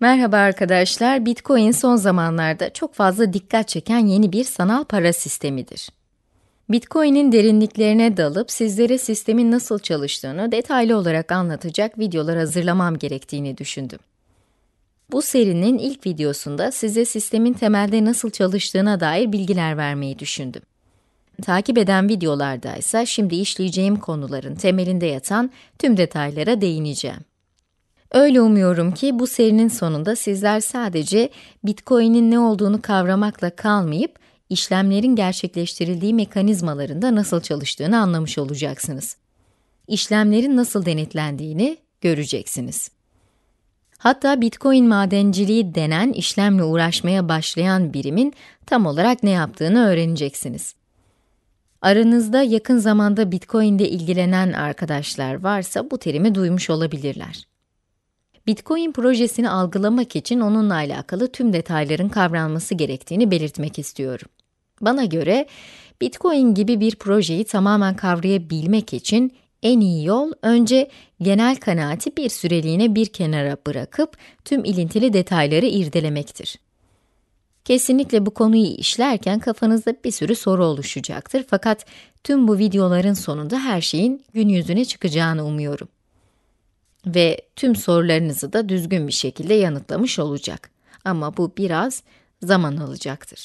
Merhaba arkadaşlar. Bitcoin son zamanlarda çok fazla dikkat çeken yeni bir sanal para sistemidir. Bitcoin'in derinliklerine dalıp sizlere sistemin nasıl çalıştığını detaylı olarak anlatacak videolar hazırlamam gerektiğini düşündüm. Bu serinin ilk videosunda size sistemin temelde nasıl çalıştığına dair bilgiler vermeyi düşündüm. Takip eden videolarda ise şimdi işleyeceğim konuların temelinde yatan tüm detaylara değineceğim. Öyle umuyorum ki bu serinin sonunda sizler sadece Bitcoin'in ne olduğunu kavramakla kalmayıp işlemlerin gerçekleştirildiği mekanizmalarında nasıl çalıştığını anlamış olacaksınız. İşlemlerin nasıl denetlendiğini göreceksiniz. Hatta Bitcoin madenciliği denen işlemle uğraşmaya başlayan birimin tam olarak ne yaptığını öğreneceksiniz. Aranızda yakın zamanda Bitcoin'de ilgilenen arkadaşlar varsa bu terimi duymuş olabilirler. Bitcoin projesini algılamak için onunla alakalı tüm detayların kavranması gerektiğini belirtmek istiyorum. Bana göre Bitcoin gibi bir projeyi tamamen kavrayabilmek için en iyi yol önce genel kanaati bir süreliğine bir kenara bırakıp tüm ilintili detayları irdelemektir. Kesinlikle bu konuyu işlerken kafanızda bir sürü soru oluşacaktır fakat tüm bu videoların sonunda her şeyin gün yüzüne çıkacağını umuyorum ve tüm sorularınızı da düzgün bir şekilde yanıtlamış olacak. Ama bu biraz zaman alacaktır.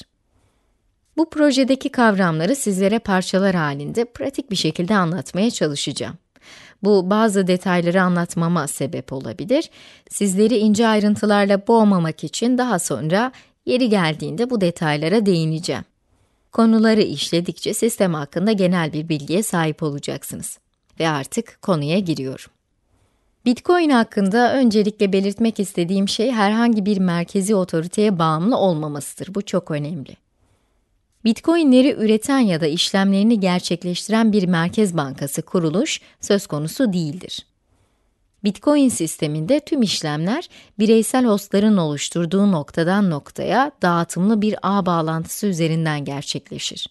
Bu projedeki kavramları sizlere parçalar halinde pratik bir şekilde anlatmaya çalışacağım. Bu bazı detayları anlatmama sebep olabilir. Sizleri ince ayrıntılarla boğmamak için daha sonra yeri geldiğinde bu detaylara değineceğim. Konuları işledikçe sistem hakkında genel bir bilgiye sahip olacaksınız. Ve artık konuya giriyorum. Bitcoin hakkında öncelikle belirtmek istediğim şey herhangi bir merkezi otoriteye bağımlı olmamasıdır. Bu çok önemli. Bitcoin'leri üreten ya da işlemlerini gerçekleştiren bir merkez bankası kuruluş söz konusu değildir. Bitcoin sisteminde tüm işlemler bireysel hostların oluşturduğu noktadan noktaya dağıtımlı bir ağ bağlantısı üzerinden gerçekleşir.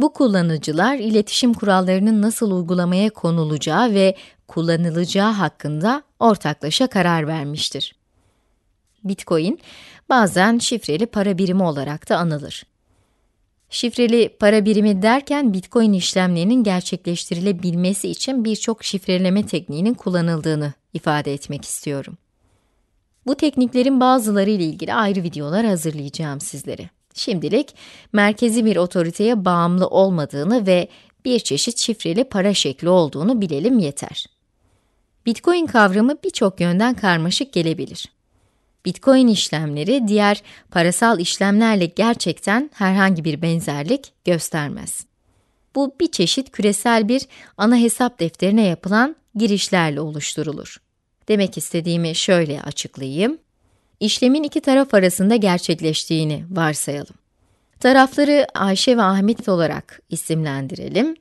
Bu kullanıcılar iletişim kurallarının nasıl uygulamaya konulacağı ve kullanılacağı hakkında ortaklaşa karar vermiştir. Bitcoin bazen şifreli para birimi olarak da anılır. Şifreli para birimi derken Bitcoin işlemlerinin gerçekleştirilebilmesi için birçok şifreleme tekniğinin kullanıldığını ifade etmek istiyorum. Bu tekniklerin bazıları ile ilgili ayrı videolar hazırlayacağım sizlere. Şimdilik merkezi bir otoriteye bağımlı olmadığını ve bir çeşit şifreli para şekli olduğunu bilelim yeter. Bitcoin kavramı birçok yönden karmaşık gelebilir. Bitcoin işlemleri diğer parasal işlemlerle gerçekten herhangi bir benzerlik göstermez. Bu bir çeşit küresel bir ana hesap defterine yapılan girişlerle oluşturulur. Demek istediğimi şöyle açıklayayım işlemin iki taraf arasında gerçekleştiğini varsayalım. Tarafları Ayşe ve Ahmet olarak isimlendirelim.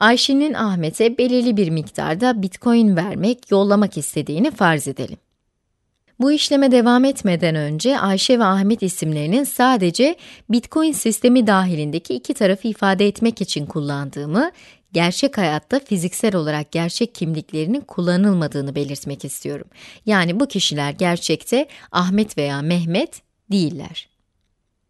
Ayşe'nin Ahmet'e belirli bir miktarda bitcoin vermek, yollamak istediğini farz edelim. Bu işleme devam etmeden önce Ayşe ve Ahmet isimlerinin sadece Bitcoin sistemi dahilindeki iki tarafı ifade etmek için kullandığımı, gerçek hayatta fiziksel olarak gerçek kimliklerinin kullanılmadığını belirtmek istiyorum. Yani bu kişiler gerçekte Ahmet veya Mehmet değiller.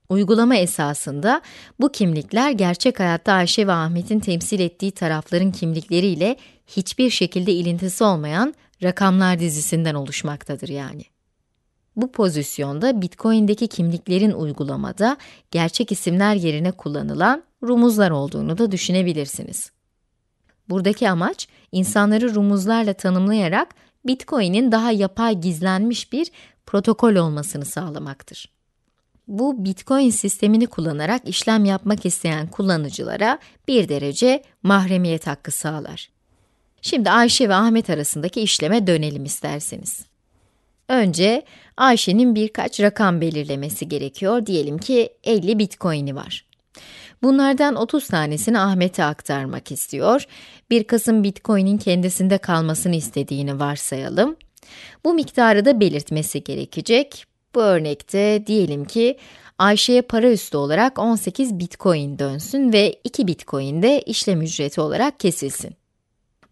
Uygulama esasında bu kimlikler gerçek hayatta Ayşe ve Ahmet'in temsil ettiği tarafların kimlikleriyle hiçbir şekilde ilintisi olmayan rakamlar dizisinden oluşmaktadır yani. Bu pozisyonda Bitcoin'deki kimliklerin uygulamada gerçek isimler yerine kullanılan rumuzlar olduğunu da düşünebilirsiniz. Buradaki amaç insanları rumuzlarla tanımlayarak Bitcoin'in daha yapay gizlenmiş bir protokol olmasını sağlamaktır. Bu Bitcoin sistemini kullanarak işlem yapmak isteyen kullanıcılara bir derece mahremiyet hakkı sağlar. Şimdi Ayşe ve Ahmet arasındaki işleme dönelim isterseniz. Önce Ayşe'nin birkaç rakam belirlemesi gerekiyor. Diyelim ki 50 bitcoin'i var. Bunlardan 30 tanesini Ahmet'e aktarmak istiyor. Bir Kasım bitcoin'in kendisinde kalmasını istediğini varsayalım. Bu miktarı da belirtmesi gerekecek. Bu örnekte diyelim ki Ayşe'ye para üstü olarak 18 bitcoin dönsün ve 2 bitcoin de işlem ücreti olarak kesilsin.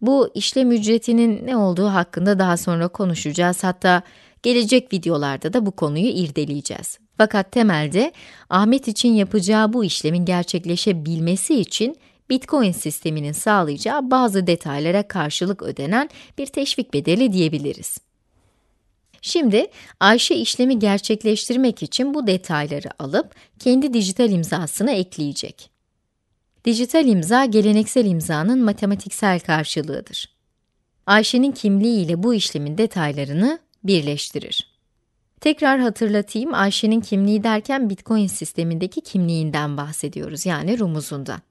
Bu işlem ücretinin ne olduğu hakkında daha sonra konuşacağız. Hatta Gelecek videolarda da bu konuyu irdeleyeceğiz. Fakat temelde Ahmet için yapacağı bu işlemin gerçekleşebilmesi için Bitcoin sisteminin sağlayacağı bazı detaylara karşılık ödenen bir teşvik bedeli diyebiliriz. Şimdi Ayşe işlemi gerçekleştirmek için bu detayları alıp kendi dijital imzasını ekleyecek. Dijital imza geleneksel imzanın matematiksel karşılığıdır. Ayşe'nin kimliği ile bu işlemin detaylarını birleştirir. Tekrar hatırlatayım Ayşe'nin kimliği derken Bitcoin sistemindeki kimliğinden bahsediyoruz yani rumuzundan.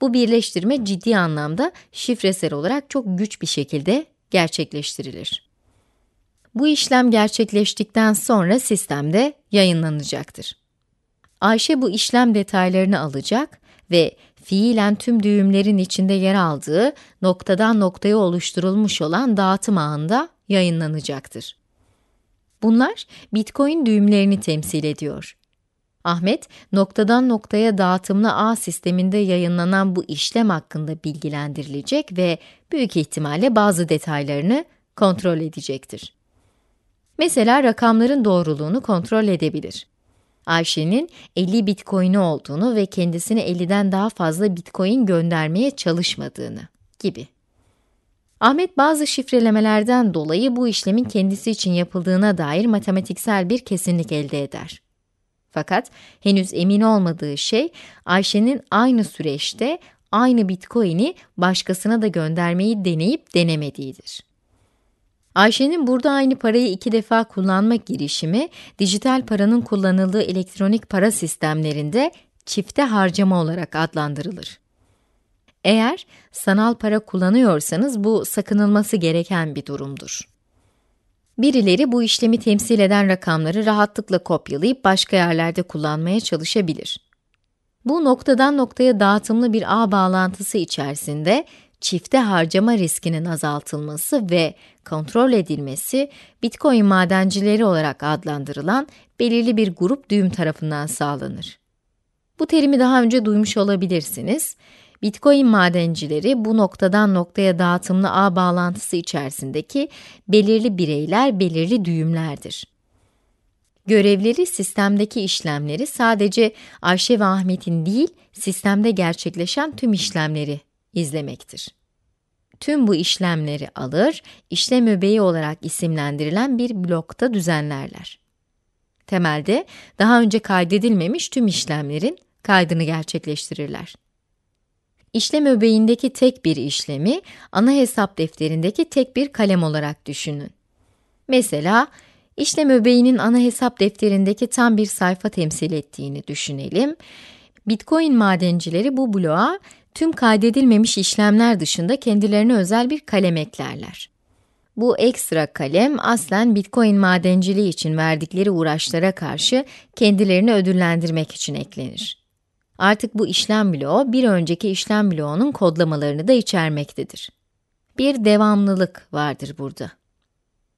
Bu birleştirme ciddi anlamda şifresel olarak çok güç bir şekilde gerçekleştirilir. Bu işlem gerçekleştikten sonra sistemde yayınlanacaktır. Ayşe bu işlem detaylarını alacak ve fiilen tüm düğümlerin içinde yer aldığı noktadan noktaya oluşturulmuş olan dağıtım ağında yayınlanacaktır. Bunlar Bitcoin düğümlerini temsil ediyor. Ahmet, noktadan noktaya dağıtımlı ağ sisteminde yayınlanan bu işlem hakkında bilgilendirilecek ve büyük ihtimalle bazı detaylarını kontrol edecektir. Mesela rakamların doğruluğunu kontrol edebilir. Ayşe'nin 50 bitcoin'i olduğunu ve kendisine 50'den daha fazla bitcoin göndermeye çalışmadığını gibi. Ahmet bazı şifrelemelerden dolayı bu işlemin kendisi için yapıldığına dair matematiksel bir kesinlik elde eder. Fakat henüz emin olmadığı şey Ayşe'nin aynı süreçte aynı bitcoin'i başkasına da göndermeyi deneyip denemediğidir. Ayşe'nin burada aynı parayı iki defa kullanmak girişimi, dijital paranın kullanıldığı elektronik para sistemlerinde çifte harcama olarak adlandırılır. Eğer sanal para kullanıyorsanız bu sakınılması gereken bir durumdur. Birileri bu işlemi temsil eden rakamları rahatlıkla kopyalayıp başka yerlerde kullanmaya çalışabilir. Bu noktadan noktaya dağıtımlı bir ağ bağlantısı içerisinde çifte harcama riskinin azaltılması ve kontrol edilmesi, Bitcoin madencileri olarak adlandırılan belirli bir grup düğüm tarafından sağlanır. Bu terimi daha önce duymuş olabilirsiniz. Bitcoin madencileri bu noktadan noktaya dağıtımlı ağ bağlantısı içerisindeki belirli bireyler, belirli düğümlerdir. Görevleri sistemdeki işlemleri sadece Ayşe ve Ahmet'in değil, sistemde gerçekleşen tüm işlemleri izlemektir. Tüm bu işlemleri alır, işlem öbeği olarak isimlendirilen bir blokta düzenlerler. Temelde daha önce kaydedilmemiş tüm işlemlerin kaydını gerçekleştirirler. İşlem öbeğindeki tek bir işlemi, ana hesap defterindeki tek bir kalem olarak düşünün. Mesela, işlem öbeğinin ana hesap defterindeki tam bir sayfa temsil ettiğini düşünelim. Bitcoin madencileri bu bloğa tüm kaydedilmemiş işlemler dışında kendilerine özel bir kalem eklerler. Bu ekstra kalem aslen Bitcoin madenciliği için verdikleri uğraşlara karşı kendilerini ödüllendirmek için eklenir. Artık bu işlem bloğu bir önceki işlem bloğunun kodlamalarını da içermektedir. Bir devamlılık vardır burada.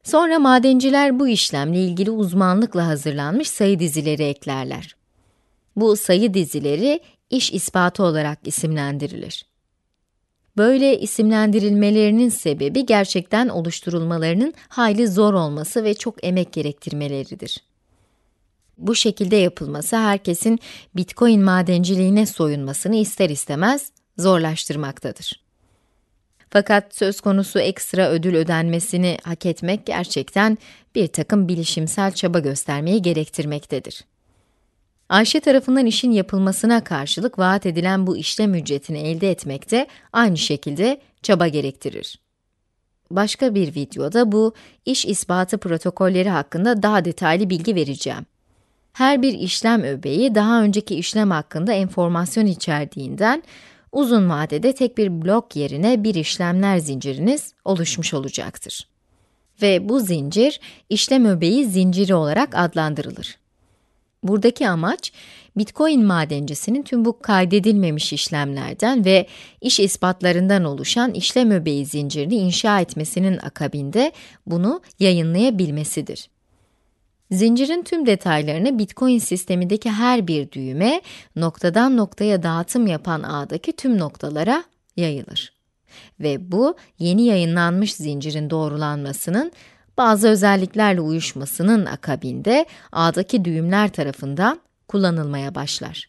Sonra madenciler bu işlemle ilgili uzmanlıkla hazırlanmış sayı dizileri eklerler. Bu sayı dizileri iş ispatı olarak isimlendirilir. Böyle isimlendirilmelerinin sebebi gerçekten oluşturulmalarının hayli zor olması ve çok emek gerektirmeleridir bu şekilde yapılması herkesin Bitcoin madenciliğine soyunmasını ister istemez zorlaştırmaktadır. Fakat söz konusu ekstra ödül ödenmesini hak etmek gerçekten bir takım bilişimsel çaba göstermeyi gerektirmektedir. Ayşe tarafından işin yapılmasına karşılık vaat edilen bu işlem ücretini elde etmek de aynı şekilde çaba gerektirir. Başka bir videoda bu iş ispatı protokolleri hakkında daha detaylı bilgi vereceğim her bir işlem öbeği daha önceki işlem hakkında enformasyon içerdiğinden uzun vadede tek bir blok yerine bir işlemler zinciriniz oluşmuş olacaktır. Ve bu zincir işlem öbeği zinciri olarak adlandırılır. Buradaki amaç, Bitcoin madencisinin tüm bu kaydedilmemiş işlemlerden ve iş ispatlarından oluşan işlem öbeği zincirini inşa etmesinin akabinde bunu yayınlayabilmesidir. Zincirin tüm detaylarını Bitcoin sistemindeki her bir düğme, noktadan noktaya dağıtım yapan ağdaki tüm noktalara yayılır. Ve bu, yeni yayınlanmış zincirin doğrulanmasının, bazı özelliklerle uyuşmasının akabinde ağdaki düğümler tarafından kullanılmaya başlar.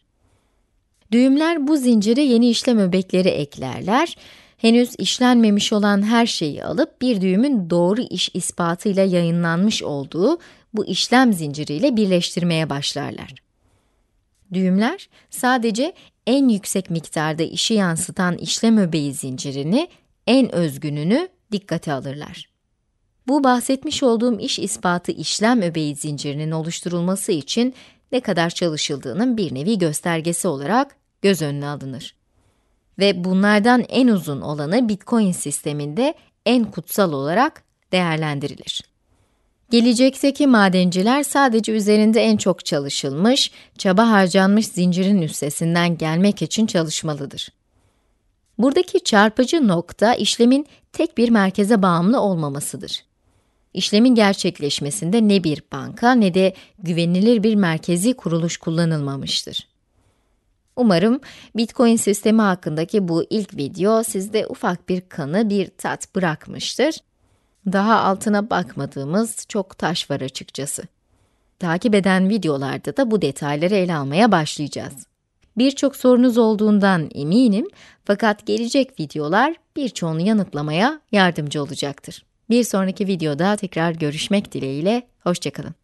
Düğümler bu zincire yeni işlem öbekleri eklerler henüz işlenmemiş olan her şeyi alıp bir düğümün doğru iş ispatıyla yayınlanmış olduğu bu işlem zinciriyle birleştirmeye başlarlar. Düğümler sadece en yüksek miktarda işi yansıtan işlem öbeği zincirini, en özgününü dikkate alırlar. Bu bahsetmiş olduğum iş ispatı işlem öbeği zincirinin oluşturulması için ne kadar çalışıldığının bir nevi göstergesi olarak göz önüne alınır. Ve bunlardan en uzun olanı Bitcoin sisteminde en kutsal olarak değerlendirilir. Gelecekteki madenciler sadece üzerinde en çok çalışılmış, çaba harcanmış zincirin üstesinden gelmek için çalışmalıdır. Buradaki çarpıcı nokta işlemin tek bir merkeze bağımlı olmamasıdır. İşlemin gerçekleşmesinde ne bir banka ne de güvenilir bir merkezi kuruluş kullanılmamıştır. Umarım Bitcoin sistemi hakkındaki bu ilk video sizde ufak bir kanı, bir tat bırakmıştır. Daha altına bakmadığımız çok taş var açıkçası. Takip eden videolarda da bu detayları ele almaya başlayacağız. Birçok sorunuz olduğundan eminim fakat gelecek videolar birçoğunu yanıtlamaya yardımcı olacaktır. Bir sonraki videoda tekrar görüşmek dileğiyle, hoşçakalın.